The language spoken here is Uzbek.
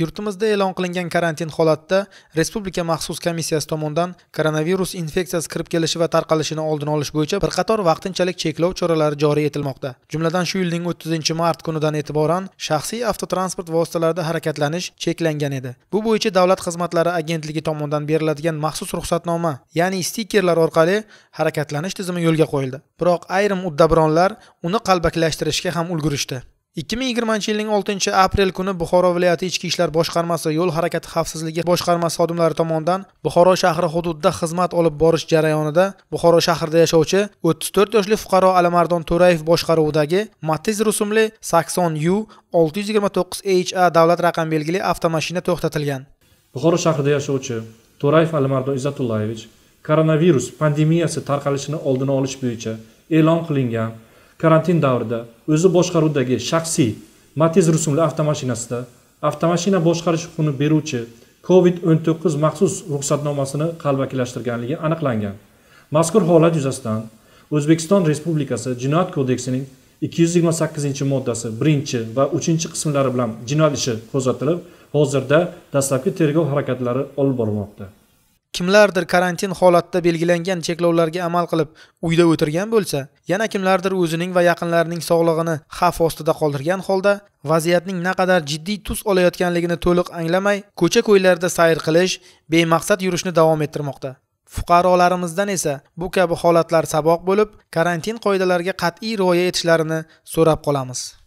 yurtimizda e'lon qilingan karantin holatida respublika maxsus komissiyasi tomonidan koronavirus infeksiyasi kirib kelishi va tarqalishini oldini olish bo'yicha bir qator vaqtinchalik cheklov choralari joriy etilmoqda jumladan shu yilning 30 mart kunidan e'tiboran shaxsiy avtotransport vositalarida harakatlanish cheklangan edi bu bo'yicha davlat xizmatlari agentligi tomonidan beriladigan maxsus ruxsatnoma ya'ni stikerlar orqali harakatlanish tizimi yo'lga qo'yildi biroq ayrim uddabronlar uni qalbakilashtirishga ham ulgurishdi 2020-yilning 6-aprel kuni Buxoro viloyati ichki ishlar boshqarmasi yo'l harakati xavfsizligi boshqarmasi xodimlari tomonidan Buxoro shahri hududida xizmat olib borish jarayonida Buxoro shahrida yashovchi 34 yoshli fuqaro Alamardon To'rayev boshqaruvidagi Matiz rusumli 80U 629HA davlat raqam belgili avtomashina to'xtatilgan. Buxoro shahrida yashovchi To'rayev Alamardon Izatullayevich koronavirus pandemiyasi tarqalishini oldini olish bo'yicha e'lon qilingan karantin davrida o'zi boshqaruvidagi shaxsiy matiz rusumli avtomashinasida avtomashina boshqarish huquqini beruvchi covid o'n to'qqiz maxsus ruxsatnomasini qalbakilashtirganligi aniqlangan mazkur holat yuzasidan o'zbekiston respublikasi jinoyat kodeksining ikki yuz yigirma sakkizinchi moddasi birinchi va uchinchi qismlari bilan jinoyat ishi qo'zg'atilib hozirda dastlabki tergov harakatlari olib borilmoqda kimlardir karantin holatida belgilangan cheklovlarga amal qilib uyda o'tirgan bo'lsa yana kimlardir o'zining va yaqinlarining sog'lig'ini xavf ostida qoldirgan holda vaziyatning naqadar jiddiy tus olayotganligini to'liq anglamay ko'cha ko'ylarda sayr qilish bemaqsad yurishni davom ettirmoqda fuqarolarimizdan esa bu kabi holatlar saboq bo'lib karantin qoidalariga qat'iy rioya etishlarini so'rab qolamiz